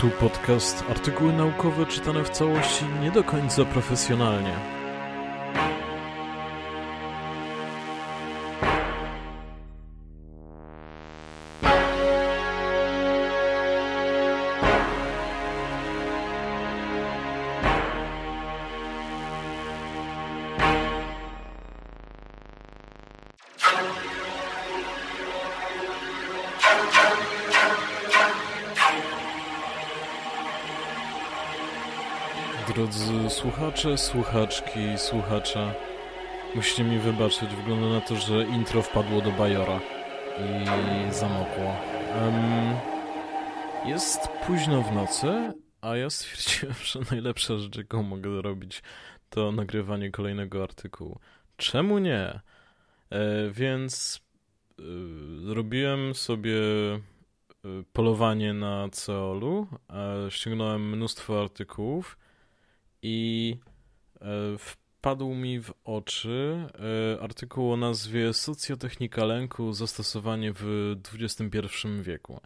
Tu podcast Artykuły naukowe czytane w całości nie do końca profesjonalnie. Słuchacze, słuchaczki, słuchacze, musicie mi wybaczyć, wygląda na to, że intro wpadło do Bajora i zamokło. Um, jest późno w nocy, a ja stwierdziłem, że najlepsza rzecz, jaką mogę zrobić, to nagrywanie kolejnego artykułu. Czemu nie? E, więc e, sobie e, polowanie na Ceolu, e, ściągnąłem mnóstwo artykułów, i e, wpadł mi w oczy e, artykuł o nazwie Socjotechnika lęku zastosowanie w XXI wieku.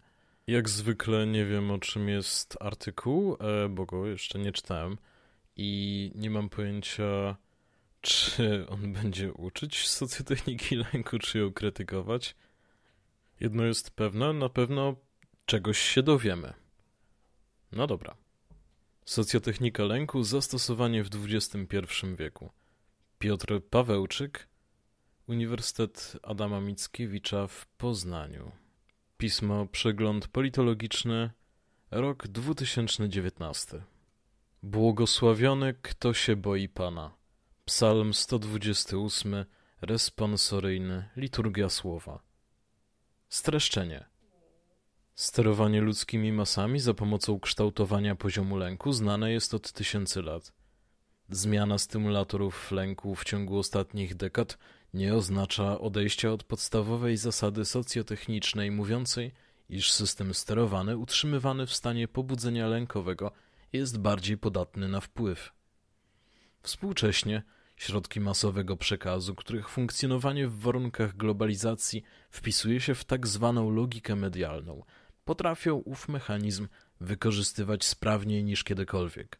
Jak zwykle nie wiem o czym jest artykuł, e, bo go jeszcze nie czytałem i nie mam pojęcia czy on będzie uczyć socjotechniki lęku, czy ją krytykować. Jedno jest pewne, na pewno czegoś się dowiemy. No dobra. Socjotechnika lęku zastosowanie w XXI wieku. Piotr Pawełczyk, Uniwersytet Adama Mickiewicza w Poznaniu. Pismo Przegląd Politologiczny, rok 2019. Błogosławiony, kto się boi Pana. Psalm 128, responsoryjny, liturgia słowa. Streszczenie. Sterowanie ludzkimi masami za pomocą kształtowania poziomu lęku znane jest od tysięcy lat. Zmiana stymulatorów lęku w ciągu ostatnich dekad nie oznacza odejścia od podstawowej zasady socjotechnicznej mówiącej, iż system sterowany utrzymywany w stanie pobudzenia lękowego jest bardziej podatny na wpływ. Współcześnie środki masowego przekazu, których funkcjonowanie w warunkach globalizacji wpisuje się w tak zwaną logikę medialną – potrafią ów mechanizm wykorzystywać sprawniej niż kiedykolwiek.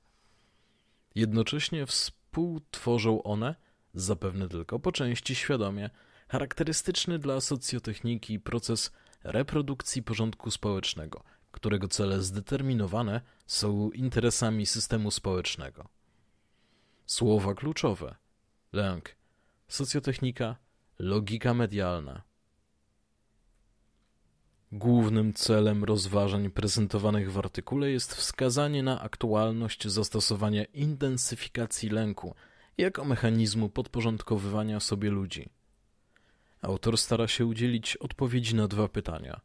Jednocześnie współtworzą one, zapewne tylko po części świadomie, charakterystyczny dla socjotechniki proces reprodukcji porządku społecznego, którego cele zdeterminowane są interesami systemu społecznego. Słowa kluczowe: lęk, socjotechnika, logika medialna, Głównym celem rozważań prezentowanych w artykule jest wskazanie na aktualność zastosowania intensyfikacji lęku jako mechanizmu podporządkowywania sobie ludzi. Autor stara się udzielić odpowiedzi na dwa pytania.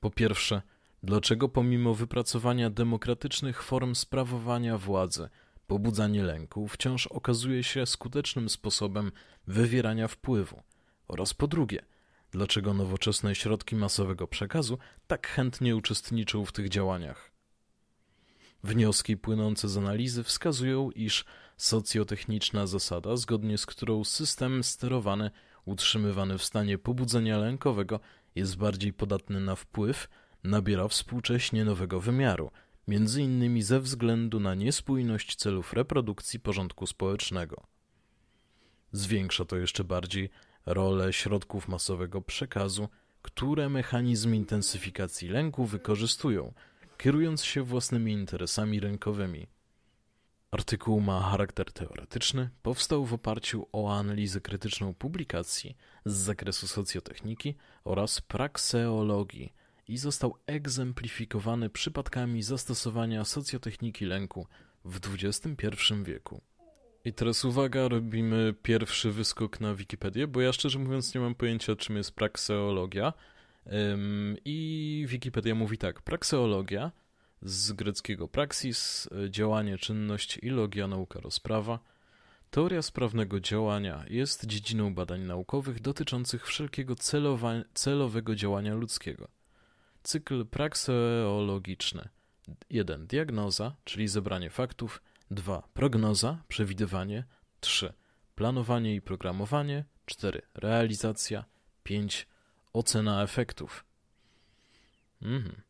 Po pierwsze, dlaczego pomimo wypracowania demokratycznych form sprawowania władzy, pobudzanie lęku wciąż okazuje się skutecznym sposobem wywierania wpływu? Oraz po drugie, dlaczego nowoczesne środki masowego przekazu tak chętnie uczestniczą w tych działaniach. Wnioski płynące z analizy wskazują, iż socjotechniczna zasada, zgodnie z którą system sterowany, utrzymywany w stanie pobudzenia lękowego, jest bardziej podatny na wpływ, nabiera współcześnie nowego wymiaru, między innymi ze względu na niespójność celów reprodukcji porządku społecznego. Zwiększa to jeszcze bardziej rolę środków masowego przekazu, które mechanizmy intensyfikacji lęku wykorzystują, kierując się własnymi interesami rynkowymi. Artykuł ma charakter teoretyczny, powstał w oparciu o analizę krytyczną publikacji z zakresu socjotechniki oraz prakseologii i został egzemplifikowany przypadkami zastosowania socjotechniki lęku w XXI wieku. I teraz uwaga, robimy pierwszy wyskok na Wikipedię, bo ja szczerze mówiąc nie mam pojęcia, czym jest prakseologia. Ym, I Wikipedia mówi tak: prakseologia z greckiego praxis, działanie, czynność i logia, nauka, rozprawa. Teoria sprawnego działania jest dziedziną badań naukowych dotyczących wszelkiego celowa- celowego działania ludzkiego. Cykl prakseologiczny. 1. Diagnoza, czyli zebranie faktów. 2. Prognoza, przewidywanie. 3. Planowanie i programowanie. 4. Realizacja. 5. Ocena efektów. Mhm.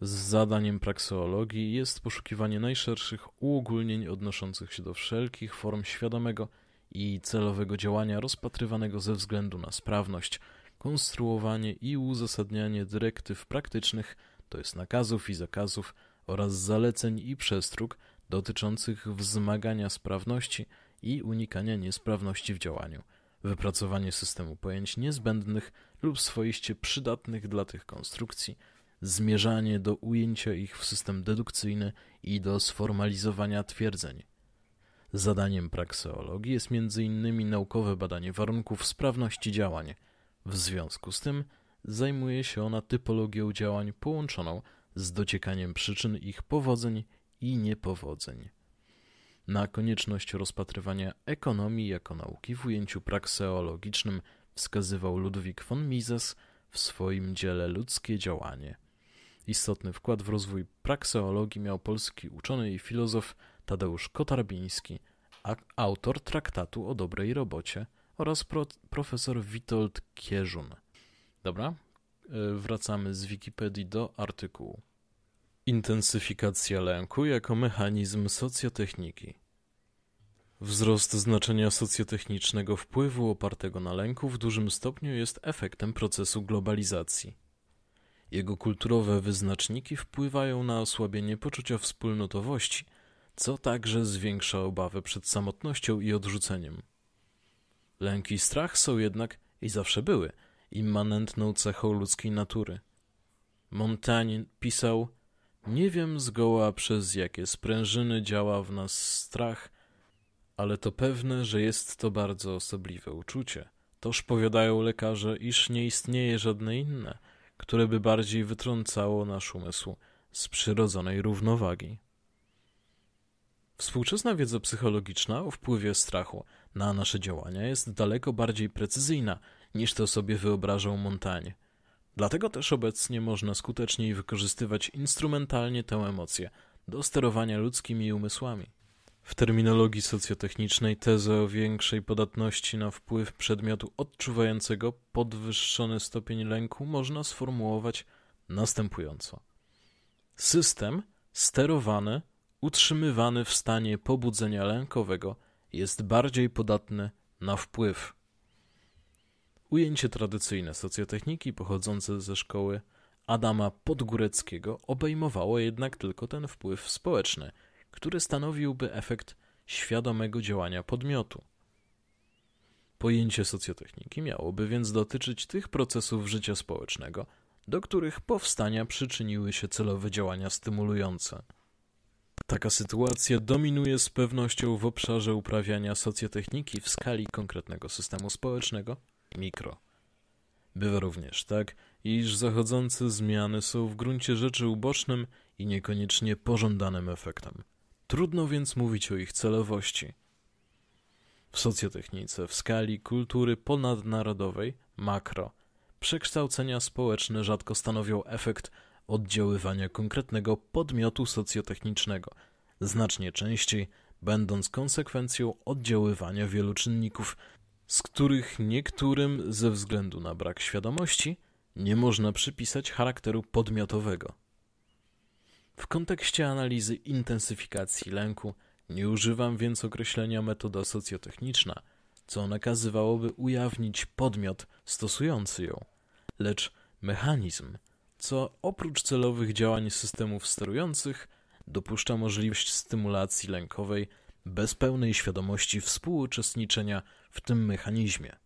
Z zadaniem prakseologii jest poszukiwanie najszerszych uogólnień odnoszących się do wszelkich form świadomego i celowego działania rozpatrywanego ze względu na sprawność, konstruowanie i uzasadnianie dyrektyw praktycznych, to jest nakazów i zakazów oraz zaleceń i przestróg dotyczących wzmagania sprawności i unikania niesprawności w działaniu, wypracowanie systemu pojęć niezbędnych lub swoiście przydatnych dla tych konstrukcji, zmierzanie do ujęcia ich w system dedukcyjny i do sformalizowania twierdzeń. Zadaniem prakseologii jest m.in. naukowe badanie warunków sprawności działań. W związku z tym zajmuje się ona typologią działań połączoną z dociekaniem przyczyn ich powodzeń i niepowodzeń. Na konieczność rozpatrywania ekonomii jako nauki w ujęciu prakseologicznym wskazywał Ludwik von Mises w swoim dziele Ludzkie działanie. Istotny wkład w rozwój prakseologii miał polski uczony i filozof Tadeusz Kotarbiński, autor traktatu o dobrej robocie oraz pro, profesor Witold Kierzun. Dobra, y, wracamy z Wikipedii do artykułu. Intensyfikacja lęku jako mechanizm socjotechniki. Wzrost znaczenia socjotechnicznego wpływu opartego na lęku w dużym stopniu jest efektem procesu globalizacji. Jego kulturowe wyznaczniki wpływają na osłabienie poczucia wspólnotowości, co także zwiększa obawę przed samotnością i odrzuceniem. Lęk i strach są jednak, i zawsze były, immanentną cechą ludzkiej natury. Montaigne pisał, nie wiem zgoła przez jakie sprężyny działa w nas strach, ale to pewne, że jest to bardzo osobliwe uczucie. Toż powiadają lekarze, iż nie istnieje żadne inne, które by bardziej wytrącało nasz umysł z przyrodzonej równowagi. Współczesna wiedza psychologiczna o wpływie strachu na nasze działania jest daleko bardziej precyzyjna niż to sobie wyobrażał Montaigne. Dlatego też obecnie można skuteczniej wykorzystywać instrumentalnie tę emocję do sterowania ludzkimi umysłami. W terminologii socjotechnicznej tezę o większej podatności na wpływ przedmiotu odczuwającego podwyższony stopień lęku można sformułować następująco. System sterowany, utrzymywany w stanie pobudzenia lękowego jest bardziej podatny na wpływ Ujęcie tradycyjne socjotechniki pochodzące ze szkoły Adama Podgóreckiego obejmowało jednak tylko ten wpływ społeczny, który stanowiłby efekt świadomego działania podmiotu. Pojęcie socjotechniki miałoby więc dotyczyć tych procesów życia społecznego, do których powstania przyczyniły się celowe działania stymulujące. Taka sytuacja dominuje z pewnością w obszarze uprawiania socjotechniki w skali konkretnego systemu społecznego, mikro. Bywa również tak, iż zachodzące zmiany są w gruncie rzeczy ubocznym i niekoniecznie pożądanym efektem. Trudno więc mówić o ich celowości. W socjotechnice w skali kultury ponadnarodowej makro przekształcenia społeczne rzadko stanowią efekt oddziaływania konkretnego podmiotu socjotechnicznego, znacznie częściej będąc konsekwencją oddziaływania wielu czynników – z których niektórym ze względu na brak świadomości nie można przypisać charakteru podmiotowego. W kontekście analizy intensyfikacji lęku nie używam więc określenia metoda socjotechniczna, co nakazywałoby ujawnić podmiot stosujący ją, lecz mechanizm, co oprócz celowych działań systemów sterujących dopuszcza możliwość stymulacji lękowej bez pełnej świadomości współuczestniczenia w tym mechanizmie.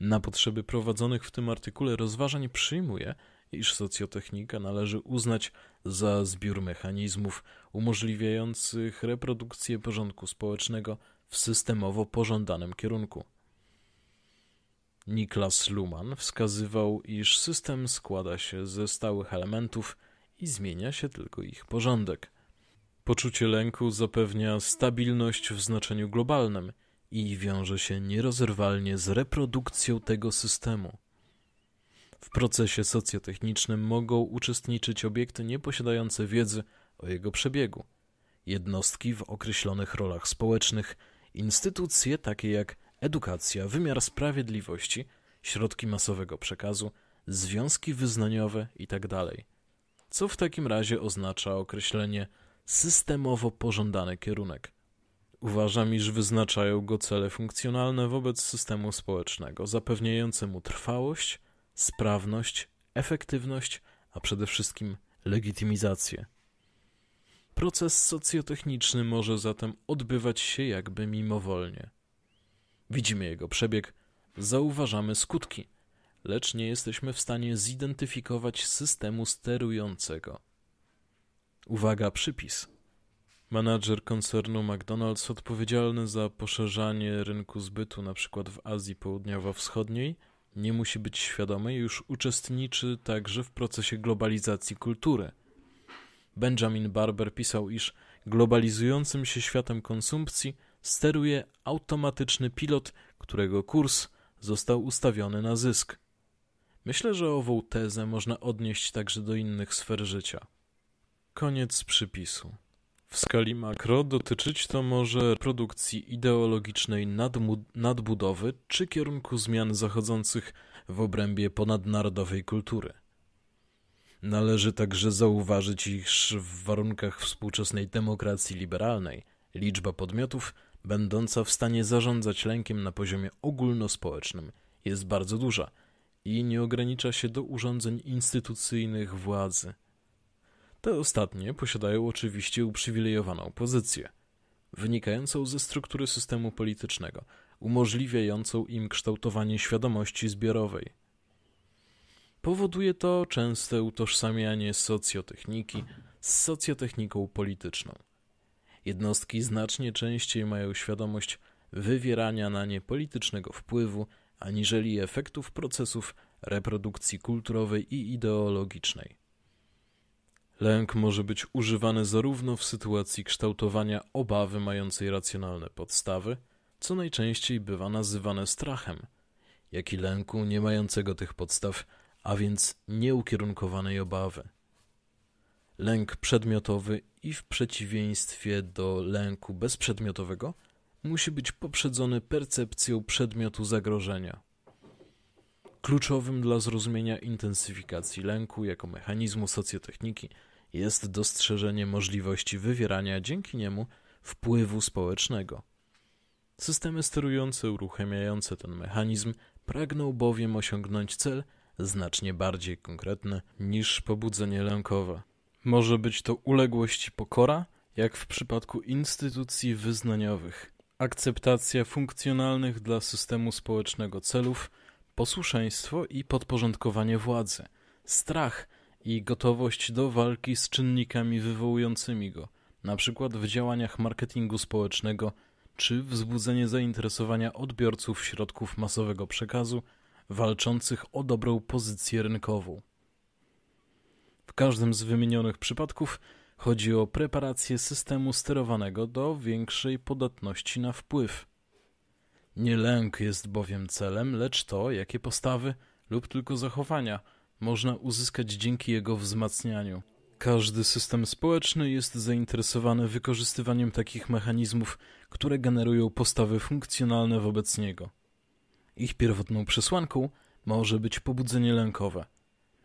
Na potrzeby prowadzonych w tym artykule rozważań przyjmuje, iż socjotechnika należy uznać za zbiór mechanizmów umożliwiających reprodukcję porządku społecznego w systemowo pożądanym kierunku. Niklas Luhmann wskazywał, iż system składa się ze stałych elementów i zmienia się tylko ich porządek. Poczucie lęku zapewnia stabilność w znaczeniu globalnym i wiąże się nierozerwalnie z reprodukcją tego systemu. W procesie socjotechnicznym mogą uczestniczyć obiekty nieposiadające wiedzy o jego przebiegu, jednostki w określonych rolach społecznych, instytucje takie jak edukacja, wymiar sprawiedliwości, środki masowego przekazu, związki wyznaniowe itd. Tak Co w takim razie oznacza określenie systemowo pożądany kierunek. Uważam, iż wyznaczają go cele funkcjonalne wobec systemu społecznego, zapewniające mu trwałość, sprawność, efektywność, a przede wszystkim legitymizację. Proces socjotechniczny może zatem odbywać się jakby mimowolnie. Widzimy jego przebieg, zauważamy skutki, lecz nie jesteśmy w stanie zidentyfikować systemu sterującego. Uwaga, przypis. Manager koncernu McDonald's odpowiedzialny za poszerzanie rynku zbytu na przykład w Azji Południowo-Wschodniej nie musi być świadomy już uczestniczy także w procesie globalizacji kultury. Benjamin Barber pisał, iż globalizującym się światem konsumpcji steruje automatyczny pilot, którego kurs został ustawiony na zysk. Myślę, że ową tezę można odnieść także do innych sfer życia. Koniec przypisu. W skali makro dotyczyć to może produkcji ideologicznej nadbudowy czy kierunku zmian zachodzących w obrębie ponadnarodowej kultury. Należy także zauważyć, iż w warunkach współczesnej demokracji liberalnej liczba podmiotów będąca w stanie zarządzać lękiem na poziomie ogólnospołecznym jest bardzo duża i nie ogranicza się do urządzeń instytucyjnych władzy. Te ostatnie posiadają oczywiście uprzywilejowaną pozycję, wynikającą ze struktury systemu politycznego, umożliwiającą im kształtowanie świadomości zbiorowej. Powoduje to częste utożsamianie socjotechniki z socjotechniką polityczną. Jednostki znacznie częściej mają świadomość wywierania na nie politycznego wpływu, aniżeli efektów procesów reprodukcji kulturowej i ideologicznej. Lęk może być używany zarówno w sytuacji kształtowania obawy mającej racjonalne podstawy, co najczęściej bywa nazywane strachem, jak i lęku nie mającego tych podstaw, a więc nieukierunkowanej obawy. Lęk przedmiotowy i w przeciwieństwie do lęku bezprzedmiotowego musi być poprzedzony percepcją przedmiotu zagrożenia. Kluczowym dla zrozumienia intensyfikacji lęku jako mechanizmu socjotechniki jest dostrzeżenie możliwości wywierania dzięki niemu wpływu społecznego. Systemy sterujące uruchamiające ten mechanizm pragną bowiem osiągnąć cel znacznie bardziej konkretny niż pobudzenie lękowe. Może być to uległość i pokora, jak w przypadku instytucji wyznaniowych, akceptacja funkcjonalnych dla systemu społecznego celów – posłuszeństwo i podporządkowanie władzy, strach i gotowość do walki z czynnikami wywołującymi go, np. w działaniach marketingu społecznego czy wzbudzenie zainteresowania odbiorców środków masowego przekazu walczących o dobrą pozycję rynkową. W każdym z wymienionych przypadków chodzi o preparację systemu sterowanego do większej podatności na wpływ. Nie lęk jest bowiem celem, lecz to, jakie postawy lub tylko zachowania można uzyskać dzięki jego wzmacnianiu. Każdy system społeczny jest zainteresowany wykorzystywaniem takich mechanizmów, które generują postawy funkcjonalne wobec niego. Ich pierwotną przesłanką może być pobudzenie lękowe.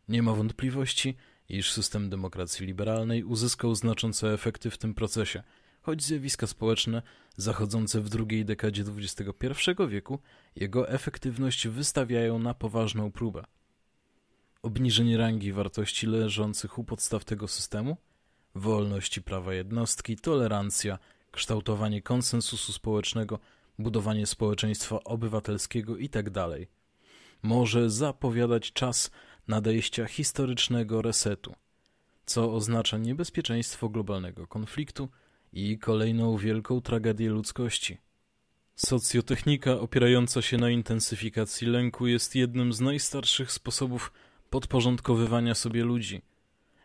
Nie ma wątpliwości, iż system demokracji liberalnej uzyskał znaczące efekty w tym procesie – choć zjawiska społeczne zachodzące w drugiej dekadzie XXI wieku jego efektywność wystawiają na poważną próbę. Obniżenie rangi wartości leżących u podstaw tego systemu, wolności prawa jednostki, tolerancja, kształtowanie konsensusu społecznego, budowanie społeczeństwa obywatelskiego itd. Tak może zapowiadać czas nadejścia historycznego resetu, co oznacza niebezpieczeństwo globalnego konfliktu, i kolejną wielką tragedię ludzkości. Socjotechnika opierająca się na intensyfikacji lęku jest jednym z najstarszych sposobów podporządkowywania sobie ludzi.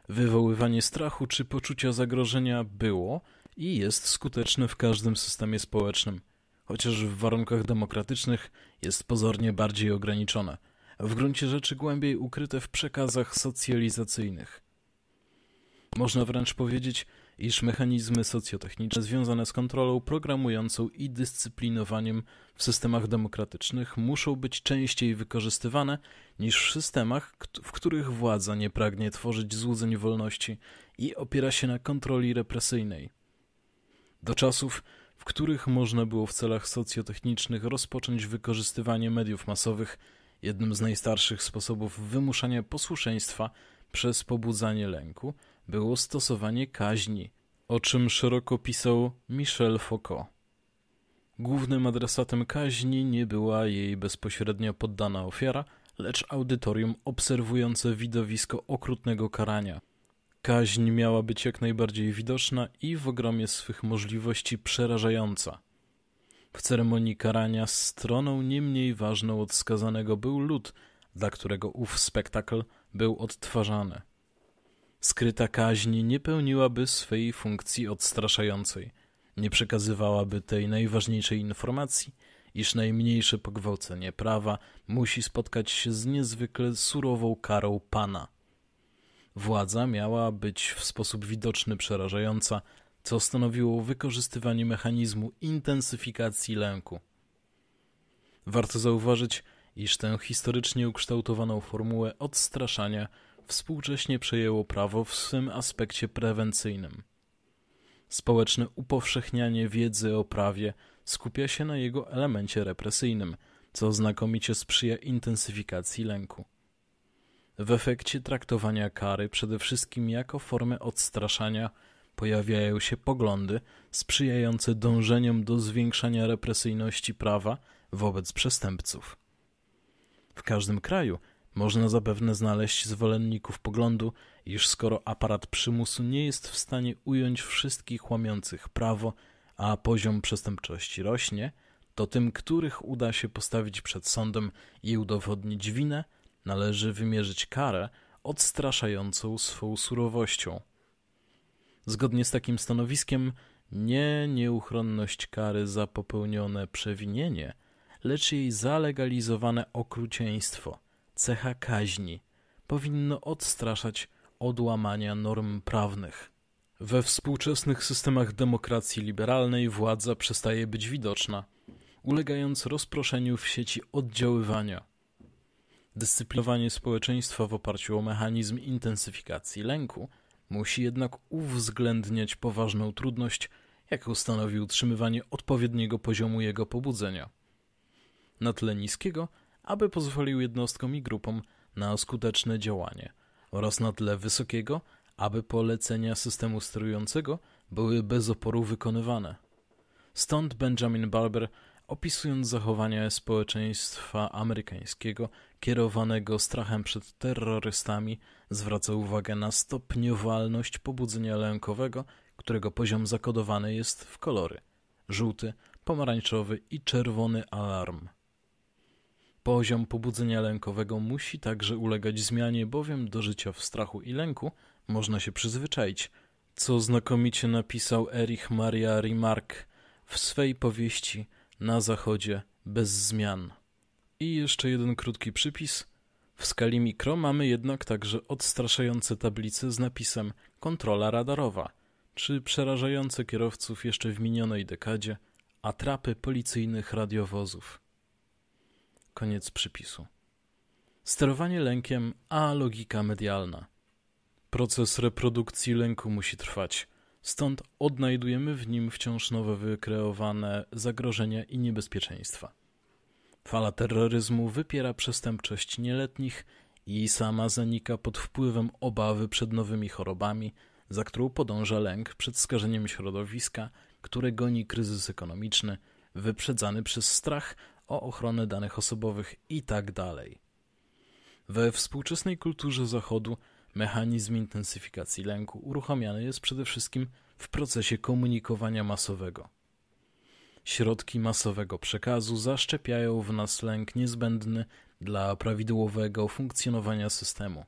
Wywoływanie strachu czy poczucia zagrożenia było i jest skuteczne w każdym systemie społecznym, chociaż w warunkach demokratycznych jest pozornie bardziej ograniczone, w gruncie rzeczy głębiej ukryte w przekazach socjalizacyjnych. Można wręcz powiedzieć, iż mechanizmy socjotechniczne związane z kontrolą programującą i dyscyplinowaniem w systemach demokratycznych muszą być częściej wykorzystywane niż w systemach, w których władza nie pragnie tworzyć złudzeń wolności i opiera się na kontroli represyjnej. Do czasów, w których można było w celach socjotechnicznych rozpocząć wykorzystywanie mediów masowych, jednym z najstarszych sposobów wymuszania posłuszeństwa przez pobudzanie lęku, było stosowanie kaźni, o czym szeroko pisał Michel Foucault. Głównym adresatem kaźni nie była jej bezpośrednio poddana ofiara, lecz audytorium obserwujące widowisko okrutnego karania. Kaźń miała być jak najbardziej widoczna i w ogromie swych możliwości przerażająca. W ceremonii karania stroną nie mniej ważną od skazanego był lud, dla którego ów spektakl był odtwarzany. Skryta kaźń nie pełniłaby swej funkcji odstraszającej, nie przekazywałaby tej najważniejszej informacji, iż najmniejsze pogwałcenie prawa musi spotkać się z niezwykle surową karą pana. Władza miała być w sposób widoczny przerażająca, co stanowiło wykorzystywanie mechanizmu intensyfikacji lęku. Warto zauważyć, iż tę historycznie ukształtowaną formułę odstraszania – współcześnie przejęło prawo w swym aspekcie prewencyjnym. Społeczne upowszechnianie wiedzy o prawie skupia się na jego elemencie represyjnym, co znakomicie sprzyja intensyfikacji lęku. W efekcie traktowania kary przede wszystkim jako formę odstraszania pojawiają się poglądy sprzyjające dążeniom do zwiększania represyjności prawa wobec przestępców. W każdym kraju można zapewne znaleźć zwolenników poglądu, iż skoro aparat przymusu nie jest w stanie ująć wszystkich łamiących prawo, a poziom przestępczości rośnie, to tym, których uda się postawić przed sądem i udowodnić winę, należy wymierzyć karę odstraszającą swą surowością. Zgodnie z takim stanowiskiem, nie nieuchronność kary za popełnione przewinienie, lecz jej zalegalizowane okrucieństwo – cecha kaźni powinno odstraszać od łamania norm prawnych. We współczesnych systemach demokracji liberalnej władza przestaje być widoczna, ulegając rozproszeniu w sieci oddziaływania. Dyscyplinowanie społeczeństwa w oparciu o mechanizm intensyfikacji lęku musi jednak uwzględniać poważną trudność, jaką stanowi utrzymywanie odpowiedniego poziomu jego pobudzenia. Na tle niskiego aby pozwolił jednostkom i grupom na skuteczne działanie oraz na tle wysokiego, aby polecenia systemu sterującego były bez oporu wykonywane. Stąd Benjamin Barber, opisując zachowanie społeczeństwa amerykańskiego kierowanego strachem przed terrorystami, zwraca uwagę na stopniowalność pobudzenia lękowego, którego poziom zakodowany jest w kolory żółty, pomarańczowy i czerwony alarm. Poziom pobudzenia lękowego musi także ulegać zmianie, bowiem do życia w strachu i lęku można się przyzwyczaić, co znakomicie napisał Erich Maria Remarque w swej powieści Na Zachodzie bez zmian. I jeszcze jeden krótki przypis. W skali mikro mamy jednak także odstraszające tablice z napisem kontrola radarowa, czy przerażające kierowców jeszcze w minionej dekadzie atrapy policyjnych radiowozów. Koniec przypisu. Sterowanie lękiem, a logika medialna. Proces reprodukcji lęku musi trwać. Stąd odnajdujemy w nim wciąż nowe wykreowane zagrożenia i niebezpieczeństwa. Fala terroryzmu wypiera przestępczość nieletnich i sama zanika pod wpływem obawy przed nowymi chorobami, za którą podąża lęk przed skażeniem środowiska, które goni kryzys ekonomiczny, wyprzedzany przez strach o ochronę danych osobowych itd. Tak We współczesnej kulturze Zachodu mechanizm intensyfikacji lęku uruchamiany jest przede wszystkim w procesie komunikowania masowego. Środki masowego przekazu zaszczepiają w nas lęk niezbędny dla prawidłowego funkcjonowania systemu.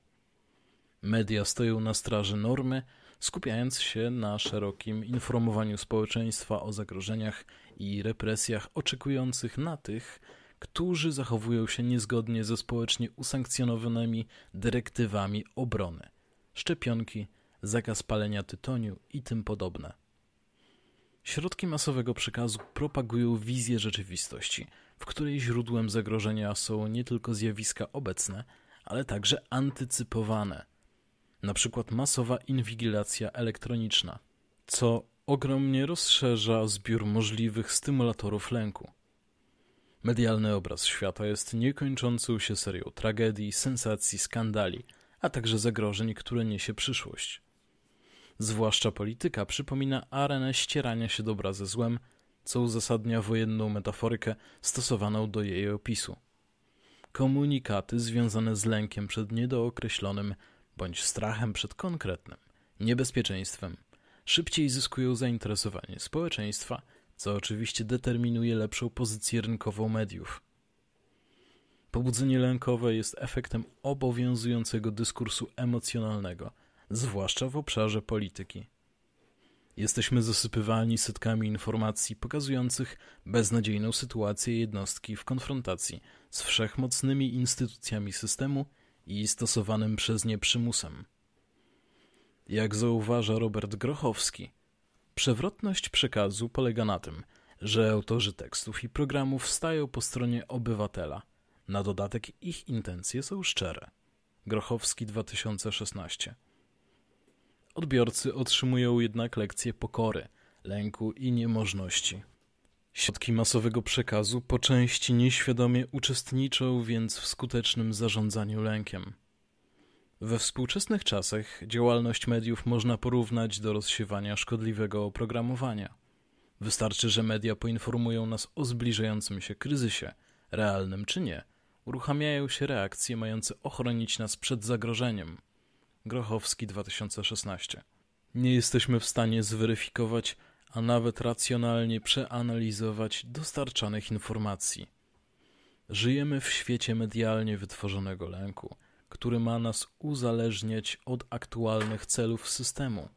Media stoją na straży normy, skupiając się na szerokim informowaniu społeczeństwa o zagrożeniach i represjach oczekujących na tych, którzy zachowują się niezgodnie ze społecznie usankcjonowanymi dyrektywami obrony, szczepionki, zakaz palenia tytoniu i tym podobne. Środki masowego przekazu propagują wizję rzeczywistości, w której źródłem zagrożenia są nie tylko zjawiska obecne, ale także antycypowane – na przykład masowa inwigilacja elektroniczna, co ogromnie rozszerza zbiór możliwych stymulatorów lęku. Medialny obraz świata jest niekończącą się serią tragedii, sensacji, skandali, a także zagrożeń, które niesie przyszłość. Zwłaszcza polityka przypomina arenę ścierania się dobra ze złem, co uzasadnia wojenną metaforykę stosowaną do jej opisu. Komunikaty związane z lękiem przed niedookreślonym, bądź strachem przed konkretnym niebezpieczeństwem, szybciej zyskują zainteresowanie społeczeństwa, co oczywiście determinuje lepszą pozycję rynkową mediów. Pobudzenie lękowe jest efektem obowiązującego dyskursu emocjonalnego, zwłaszcza w obszarze polityki. Jesteśmy zasypywani setkami informacji pokazujących beznadziejną sytuację jednostki w konfrontacji z wszechmocnymi instytucjami systemu i stosowanym przez nie przymusem. Jak zauważa Robert Grochowski, przewrotność przekazu polega na tym, że autorzy tekstów i programów stają po stronie obywatela. Na dodatek ich intencje są szczere. Grochowski 2016. Odbiorcy otrzymują jednak lekcję pokory, lęku i niemożności. Środki masowego przekazu po części nieświadomie uczestniczą więc w skutecznym zarządzaniu lękiem. We współczesnych czasach działalność mediów można porównać do rozsiewania szkodliwego oprogramowania. Wystarczy, że media poinformują nas o zbliżającym się kryzysie, realnym czy nie, uruchamiają się reakcje mające ochronić nas przed zagrożeniem. Grochowski 2016. Nie jesteśmy w stanie zweryfikować a nawet racjonalnie przeanalizować dostarczanych informacji. Żyjemy w świecie medialnie wytworzonego lęku, który ma nas uzależniać od aktualnych celów systemu.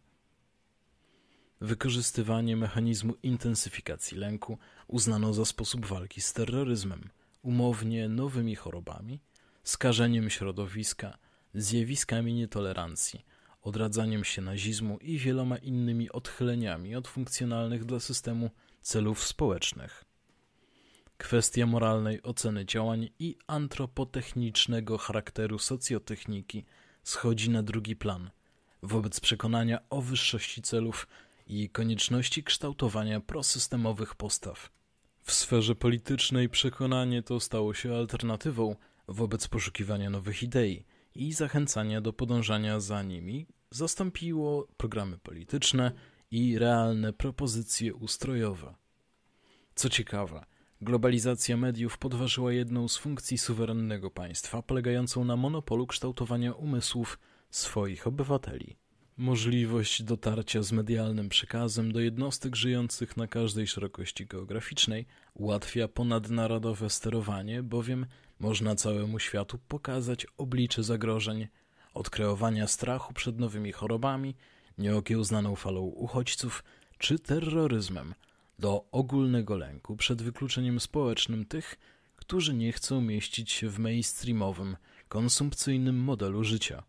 Wykorzystywanie mechanizmu intensyfikacji lęku uznano za sposób walki z terroryzmem, umownie nowymi chorobami, skażeniem środowiska, zjawiskami nietolerancji – odradzaniem się nazizmu i wieloma innymi odchyleniami od funkcjonalnych dla systemu celów społecznych. Kwestia moralnej oceny działań i antropotechnicznego charakteru socjotechniki schodzi na drugi plan wobec przekonania o wyższości celów i konieczności kształtowania prosystemowych postaw. W sferze politycznej przekonanie to stało się alternatywą wobec poszukiwania nowych idei, i zachęcanie do podążania za nimi zastąpiło programy polityczne i realne propozycje ustrojowe. Co ciekawe, globalizacja mediów podważyła jedną z funkcji suwerennego państwa, polegającą na monopolu kształtowania umysłów swoich obywateli. Możliwość dotarcia z medialnym przekazem do jednostek żyjących na każdej szerokości geograficznej ułatwia ponadnarodowe sterowanie, bowiem można całemu światu pokazać oblicze zagrożeń, od kreowania strachu przed nowymi chorobami, nieokiełznaną falą uchodźców czy terroryzmem, do ogólnego lęku przed wykluczeniem społecznym tych, którzy nie chcą mieścić się w mainstreamowym, konsumpcyjnym modelu życia.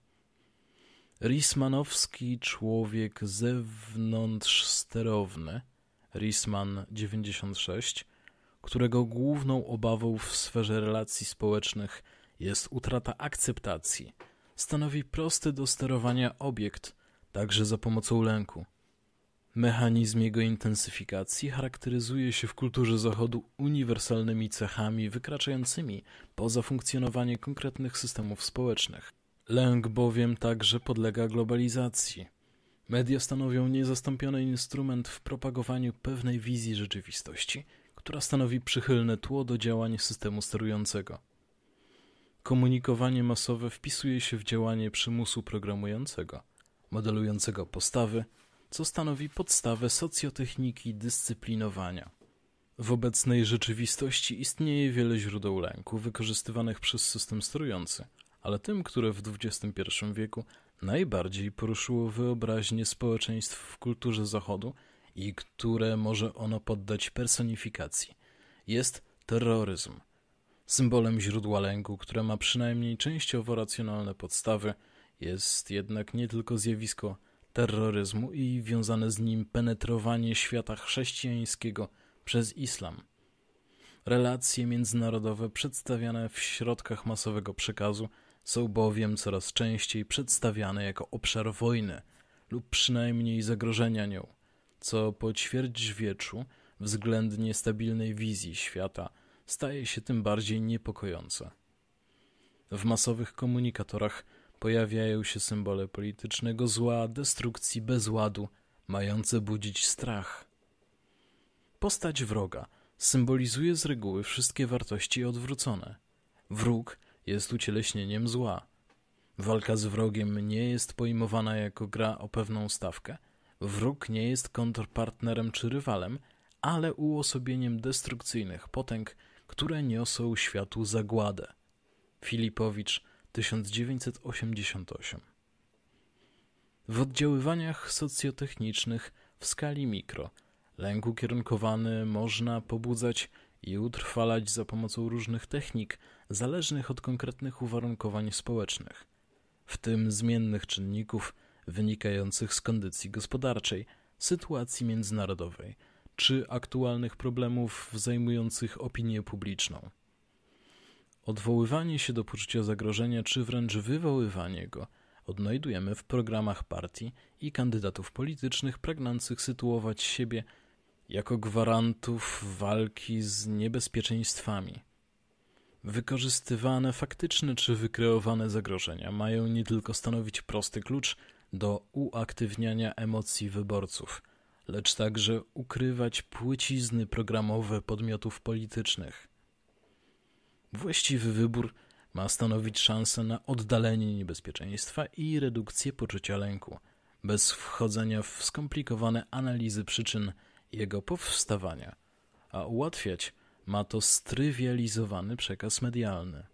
Rismanowski człowiek zewnątrz sterowny, Risman 96, którego główną obawą w sferze relacji społecznych jest utrata akceptacji, stanowi prosty do sterowania obiekt, także za pomocą lęku. Mechanizm jego intensyfikacji charakteryzuje się w kulturze Zachodu uniwersalnymi cechami wykraczającymi poza funkcjonowanie konkretnych systemów społecznych. Lęk bowiem także podlega globalizacji. Media stanowią niezastąpiony instrument w propagowaniu pewnej wizji rzeczywistości – która stanowi przychylne tło do działań systemu sterującego. Komunikowanie masowe wpisuje się w działanie przymusu programującego, modelującego postawy, co stanowi podstawę socjotechniki dyscyplinowania. W obecnej rzeczywistości istnieje wiele źródeł lęku wykorzystywanych przez system sterujący, ale tym, które w XXI wieku najbardziej poruszyło wyobraźnię społeczeństw w kulturze Zachodu – i które może ono poddać personifikacji. Jest terroryzm, symbolem źródła lęku, które ma przynajmniej częściowo racjonalne podstawy, jest jednak nie tylko zjawisko terroryzmu i wiązane z nim penetrowanie świata chrześcijańskiego przez islam. Relacje międzynarodowe przedstawiane w środkach masowego przekazu są bowiem coraz częściej przedstawiane jako obszar wojny lub przynajmniej zagrożenia nią co po wieczu względnie stabilnej wizji świata staje się tym bardziej niepokojące. W masowych komunikatorach pojawiają się symbole politycznego zła, destrukcji, bezładu, mające budzić strach. Postać wroga symbolizuje z reguły wszystkie wartości odwrócone. Wróg jest ucieleśnieniem zła. Walka z wrogiem nie jest pojmowana jako gra o pewną stawkę – Wróg nie jest kontrpartnerem czy rywalem, ale uosobieniem destrukcyjnych potęg, które niosą światu zagładę. Filipowicz 1988 W oddziaływaniach socjotechnicznych w skali mikro lęk ukierunkowany można pobudzać i utrwalać za pomocą różnych technik zależnych od konkretnych uwarunkowań społecznych, w tym zmiennych czynników wynikających z kondycji gospodarczej, sytuacji międzynarodowej czy aktualnych problemów zajmujących opinię publiczną. Odwoływanie się do poczucia zagrożenia czy wręcz wywoływanie go odnajdujemy w programach partii i kandydatów politycznych pragnących sytuować siebie jako gwarantów walki z niebezpieczeństwami. Wykorzystywane faktyczne czy wykreowane zagrożenia mają nie tylko stanowić prosty klucz do uaktywniania emocji wyborców, lecz także ukrywać płycizny programowe podmiotów politycznych. Właściwy wybór ma stanowić szansę na oddalenie niebezpieczeństwa i redukcję poczucia lęku, bez wchodzenia w skomplikowane analizy przyczyn jego powstawania, a ułatwiać ma to strywializowany przekaz medialny.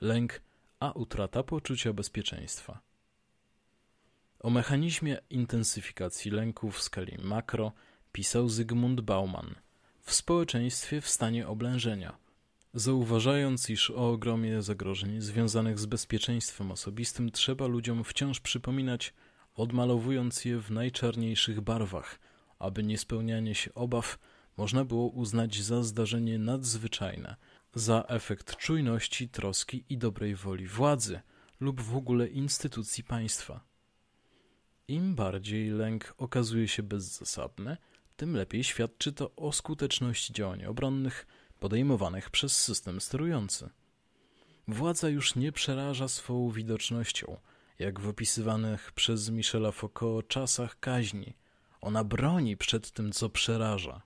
Lęk, a utrata poczucia bezpieczeństwa. O mechanizmie intensyfikacji lęku w skali makro pisał Zygmunt Bauman w społeczeństwie w stanie oblężenia, zauważając, iż o ogromie zagrożeń związanych z bezpieczeństwem osobistym trzeba ludziom wciąż przypominać, odmalowując je w najczarniejszych barwach, aby niespełnianie się obaw można było uznać za zdarzenie nadzwyczajne, za efekt czujności, troski i dobrej woli władzy lub w ogóle instytucji państwa. Im bardziej lęk okazuje się bezzasadny, tym lepiej świadczy to o skuteczności działań obronnych podejmowanych przez system sterujący. Władza już nie przeraża swoją widocznością, jak w opisywanych przez Michela Foucault czasach kaźni. Ona broni przed tym, co przeraża.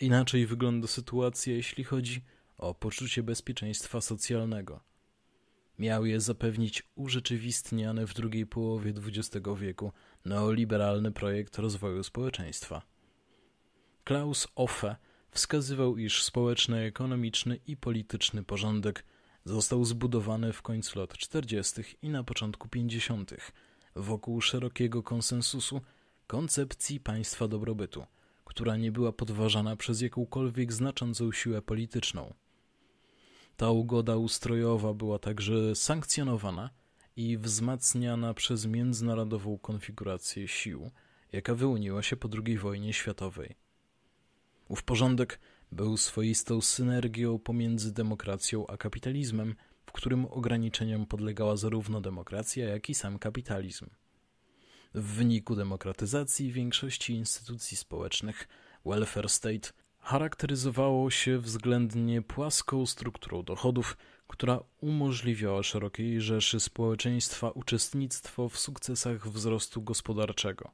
Inaczej wygląda sytuacja, jeśli chodzi o poczucie bezpieczeństwa socjalnego – miał je zapewnić urzeczywistniany w drugiej połowie XX wieku neoliberalny projekt rozwoju społeczeństwa. Klaus Offe wskazywał, iż społeczny, ekonomiczny i polityczny porządek został zbudowany w końcu lat 40. i na początku 50. wokół szerokiego konsensusu koncepcji państwa dobrobytu, która nie była podważana przez jakąkolwiek znaczącą siłę polityczną. Ta ugoda ustrojowa była także sankcjonowana i wzmacniana przez międzynarodową konfigurację sił, jaka wyłoniła się po II wojnie światowej. Ów porządek był swoistą synergią pomiędzy demokracją a kapitalizmem, w którym ograniczeniom podlegała zarówno demokracja, jak i sam kapitalizm. W wyniku demokratyzacji większości instytucji społecznych welfare state charakteryzowało się względnie płaską strukturą dochodów, która umożliwiała szerokiej rzeszy społeczeństwa uczestnictwo w sukcesach wzrostu gospodarczego.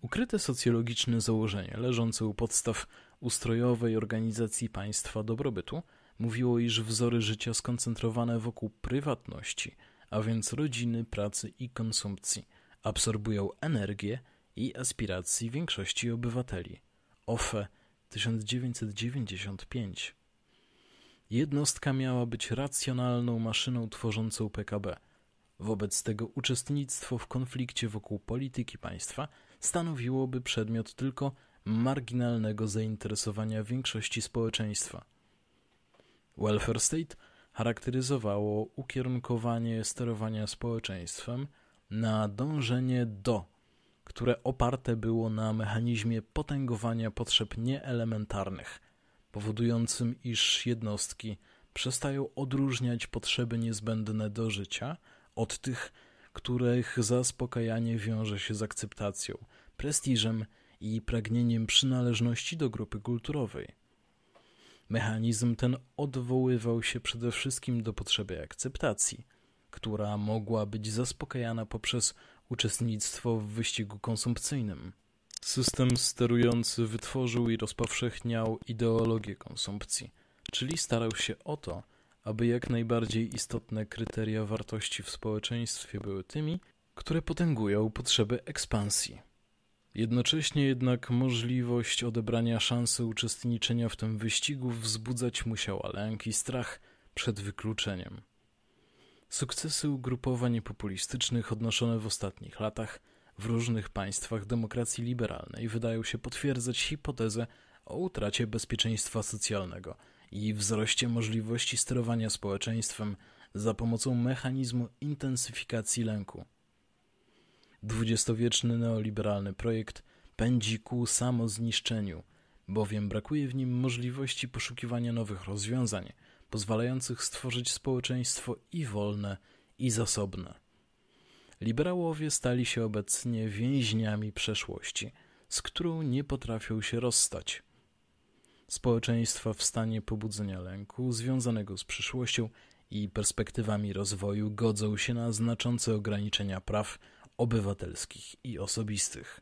Ukryte socjologiczne założenie leżące u podstaw ustrojowej organizacji państwa dobrobytu mówiło, iż wzory życia skoncentrowane wokół prywatności, a więc rodziny, pracy i konsumpcji, absorbują energię i aspiracji większości obywateli – OFE 1995. Jednostka miała być racjonalną maszyną tworzącą PKB. Wobec tego uczestnictwo w konflikcie wokół polityki państwa stanowiłoby przedmiot tylko marginalnego zainteresowania większości społeczeństwa. Welfare state charakteryzowało ukierunkowanie sterowania społeczeństwem na dążenie do które oparte było na mechanizmie potęgowania potrzeb nieelementarnych, powodującym, iż jednostki przestają odróżniać potrzeby niezbędne do życia od tych, których zaspokajanie wiąże się z akceptacją, prestiżem i pragnieniem przynależności do grupy kulturowej. Mechanizm ten odwoływał się przede wszystkim do potrzeby akceptacji, która mogła być zaspokajana poprzez uczestnictwo w wyścigu konsumpcyjnym. System sterujący wytworzył i rozpowszechniał ideologię konsumpcji, czyli starał się o to, aby jak najbardziej istotne kryteria wartości w społeczeństwie były tymi, które potęgują potrzeby ekspansji. Jednocześnie jednak możliwość odebrania szansy uczestniczenia w tym wyścigu wzbudzać musiała lęk i strach przed wykluczeniem. Sukcesy ugrupowań populistycznych odnoszone w ostatnich latach w różnych państwach demokracji liberalnej wydają się potwierdzać hipotezę o utracie bezpieczeństwa socjalnego i wzroście możliwości sterowania społeczeństwem za pomocą mechanizmu intensyfikacji lęku. Dwudziestowieczny neoliberalny projekt pędzi ku samozniszczeniu, bowiem brakuje w nim możliwości poszukiwania nowych rozwiązań – pozwalających stworzyć społeczeństwo i wolne, i zasobne. Liberałowie stali się obecnie więźniami przeszłości, z którą nie potrafią się rozstać. Społeczeństwa w stanie pobudzenia lęku związanego z przyszłością i perspektywami rozwoju godzą się na znaczące ograniczenia praw obywatelskich i osobistych.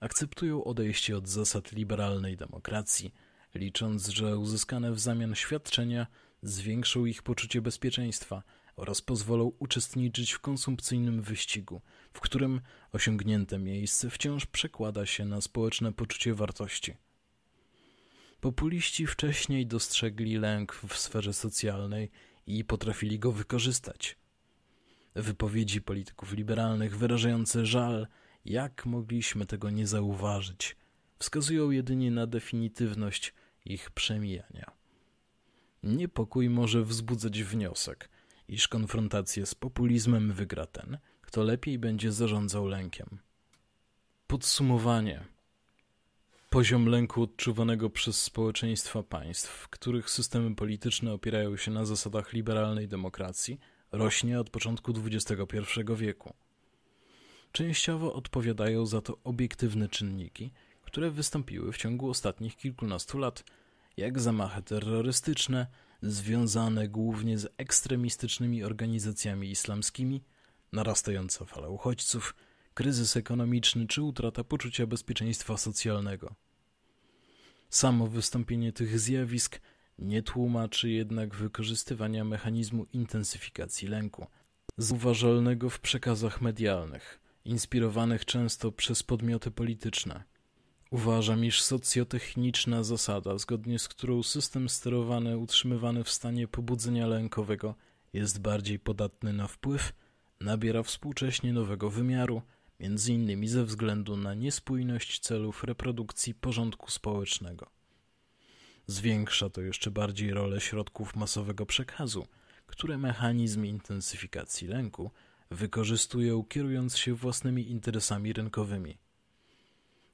Akceptują odejście od zasad liberalnej demokracji – licząc, że uzyskane w zamian świadczenia zwiększą ich poczucie bezpieczeństwa oraz pozwolą uczestniczyć w konsumpcyjnym wyścigu, w którym osiągnięte miejsce wciąż przekłada się na społeczne poczucie wartości. Populiści wcześniej dostrzegli lęk w sferze socjalnej i potrafili go wykorzystać. Wypowiedzi polityków liberalnych wyrażające żal, jak mogliśmy tego nie zauważyć, wskazują jedynie na definitywność ich przemijania. Niepokój może wzbudzać wniosek, iż konfrontację z populizmem wygra ten, kto lepiej będzie zarządzał lękiem. Podsumowanie. Poziom lęku odczuwanego przez społeczeństwa państw, których systemy polityczne opierają się na zasadach liberalnej demokracji, rośnie od początku XXI wieku. Częściowo odpowiadają za to obiektywne czynniki – które wystąpiły w ciągu ostatnich kilkunastu lat, jak zamachy terrorystyczne, związane głównie z ekstremistycznymi organizacjami islamskimi, narastająca fala uchodźców, kryzys ekonomiczny czy utrata poczucia bezpieczeństwa socjalnego. Samo wystąpienie tych zjawisk nie tłumaczy jednak wykorzystywania mechanizmu intensyfikacji lęku, zauważalnego w przekazach medialnych, inspirowanych często przez podmioty polityczne. Uważam, iż socjotechniczna zasada, zgodnie z którą system sterowany utrzymywany w stanie pobudzenia lękowego jest bardziej podatny na wpływ, nabiera współcześnie nowego wymiaru, między innymi ze względu na niespójność celów reprodukcji porządku społecznego. Zwiększa to jeszcze bardziej rolę środków masowego przekazu, które mechanizm intensyfikacji lęku wykorzystują kierując się własnymi interesami rynkowymi –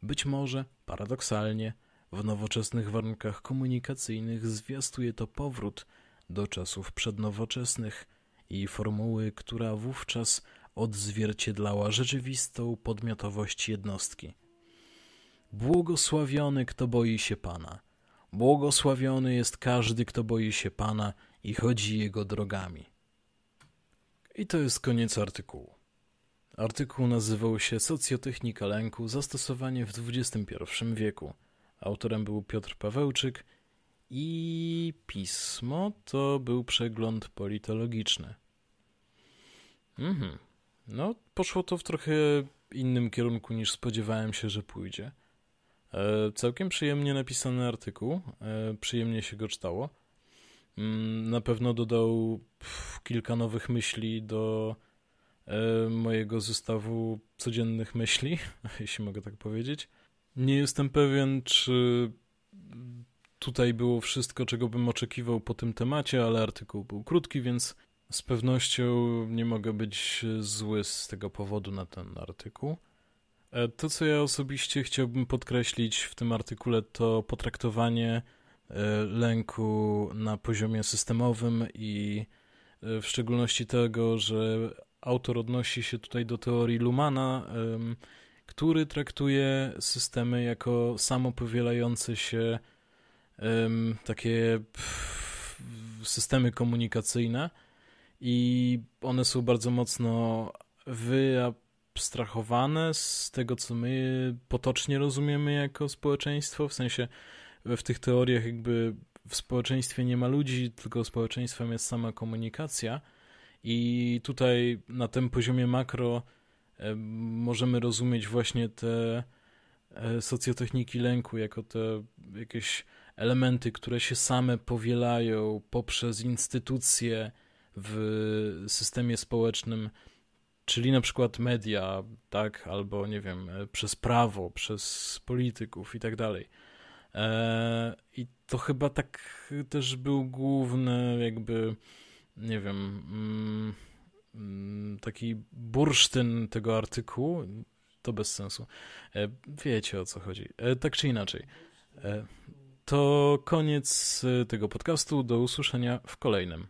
być może, paradoksalnie, w nowoczesnych warunkach komunikacyjnych zwiastuje to powrót do czasów przednowoczesnych i formuły, która wówczas odzwierciedlała rzeczywistą podmiotowość jednostki. Błogosławiony, kto boi się Pana. Błogosławiony jest każdy, kto boi się Pana i chodzi Jego drogami. I to jest koniec artykułu. Artykuł nazywał się Socjotechnika lęku zastosowanie w XXI wieku. Autorem był Piotr Pawełczyk i pismo to był przegląd politologiczny. Mhm. No, poszło to w trochę innym kierunku niż spodziewałem się, że pójdzie. E, całkiem przyjemnie napisany artykuł, e, przyjemnie się go czytało. Mm, na pewno dodał pff, kilka nowych myśli do E, mojego zestawu codziennych myśli, jeśli mogę tak powiedzieć. Nie jestem pewien, czy tutaj było wszystko, czego bym oczekiwał po tym temacie, ale artykuł był krótki, więc z pewnością nie mogę być zły z tego powodu na ten artykuł. E, to, co ja osobiście chciałbym podkreślić w tym artykule, to potraktowanie e, lęku na poziomie systemowym i w szczególności tego, że autor odnosi się tutaj do teorii Lumana, który traktuje systemy jako samopowielające się takie systemy komunikacyjne i one są bardzo mocno wyabstrahowane z tego, co my potocznie rozumiemy jako społeczeństwo, w sensie w tych teoriach jakby w społeczeństwie nie ma ludzi, tylko społeczeństwem jest sama komunikacja, i tutaj na tym poziomie makro możemy rozumieć właśnie te e, socjotechniki lęku jako te jakieś elementy, które się same powielają poprzez instytucje w systemie społecznym, czyli na przykład media, tak, albo nie wiem, e, przez prawo, przez polityków i tak dalej. E, I to chyba tak też był główny jakby nie wiem, mm, mm, taki bursztyn tego artykułu, to bez sensu. E, wiecie o co chodzi. E, tak czy inaczej. E, to koniec tego podcastu. Do usłyszenia w kolejnym.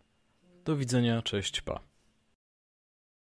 Do widzenia, cześć, pa.